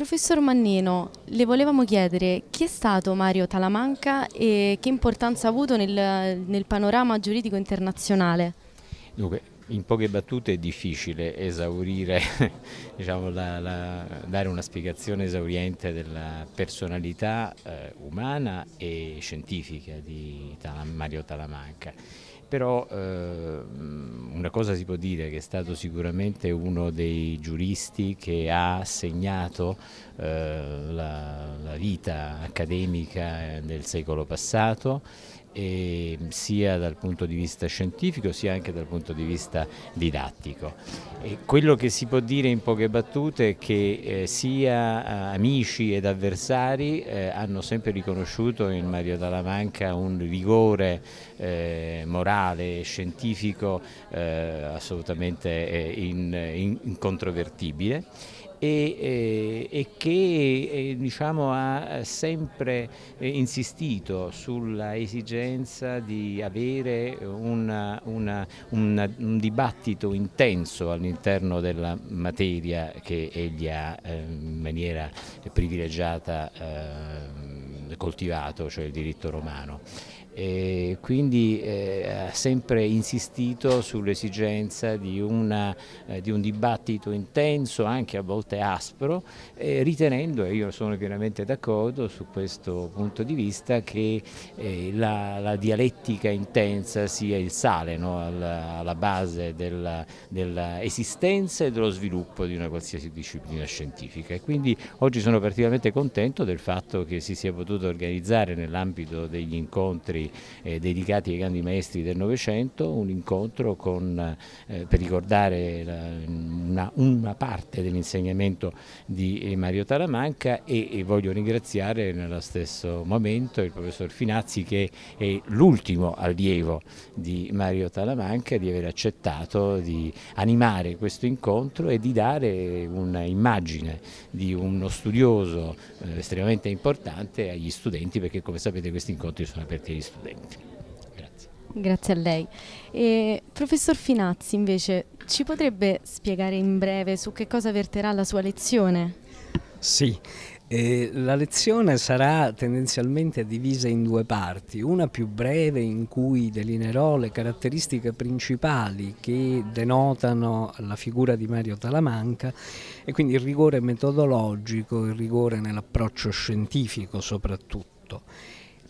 Professor Mannino, le volevamo chiedere chi è stato Mario Talamanca e che importanza ha avuto nel, nel panorama giuridico internazionale? Dunque, in poche battute è difficile esaurire, diciamo, la, la, dare una spiegazione esauriente della personalità eh, umana e scientifica di Tal Mario Talamanca però eh, una cosa si può dire che è stato sicuramente uno dei giuristi che ha segnato eh, la, la, vita accademica eh, del secolo passato eh, sia dal punto di vista scientifico sia anche dal punto di vista didattico. E quello che si può dire in poche battute è che eh, sia eh, amici ed avversari eh, hanno sempre riconosciuto in Mario Dalamanca un rigore eh, morale e scientifico eh, assolutamente in, in, incontrovertibile e, eh, e che eh, diciamo, ha eh, sempre insistito sulla esigenza di avere una, una, una, un dibattito intenso all'interno della materia che egli ha in maniera privilegiata coltivato, cioè il diritto romano. E quindi eh, ha sempre insistito sull'esigenza di, eh, di, un dibattito intenso, anche a volte aspro, eh, ritenendo, e io sono pienamente d'accordo su questo punto di vista, che eh, la, la, dialettica intensa sia il sale no? alla, alla, base dell'esistenza dell e dello sviluppo di una qualsiasi disciplina scientifica. E quindi oggi sono particolarmente contento del fatto che si sia potuto organizzare nell'ambito degli incontri incontri eh, dedicati ai grandi maestri del Novecento, un incontro con, eh, per ricordare la, una, una, parte dell'insegnamento di eh, Mario Talamanca e, e voglio ringraziare nello stesso momento il professor Finazzi che è l'ultimo allievo di Mario Talamanca di aver accettato di animare questo incontro e di dare un'immagine di uno studioso estremamente importante agli studenti perché come sapete questi incontri sono aperti agli studenti. Grazie. Grazie a lei. E, professor Finazzi invece ci potrebbe spiegare in breve su che cosa verterà la sua lezione? Sì, eh, la lezione sarà tendenzialmente divisa in due parti, una più breve in cui delineerò le caratteristiche principali che denotano la figura di Mario Talamanca e quindi il rigore metodologico, il rigore nell'approccio scientifico soprattutto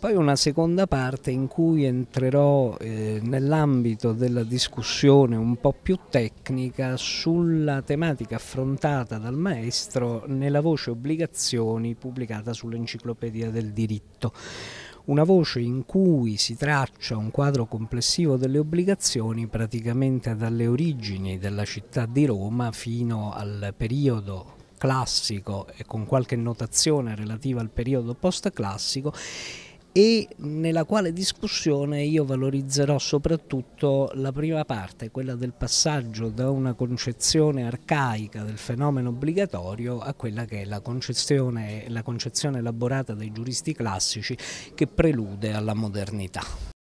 poi una seconda parte in cui entrerò eh, nell'ambito della discussione un po' più tecnica sulla tematica affrontata dal maestro nella voce Obbligazioni pubblicata sull'Enciclopedia del Diritto una voce in cui si traccia un quadro complessivo delle obbligazioni praticamente dalle origini della città di Roma fino al periodo classico e con qualche notazione relativa al periodo post-classico e nella quale discussione io valorizzerò soprattutto la prima parte, quella del passaggio da una concezione arcaica del fenomeno obbligatorio a quella che è la concezione, la concezione elaborata dai giuristi classici che prelude alla modernità.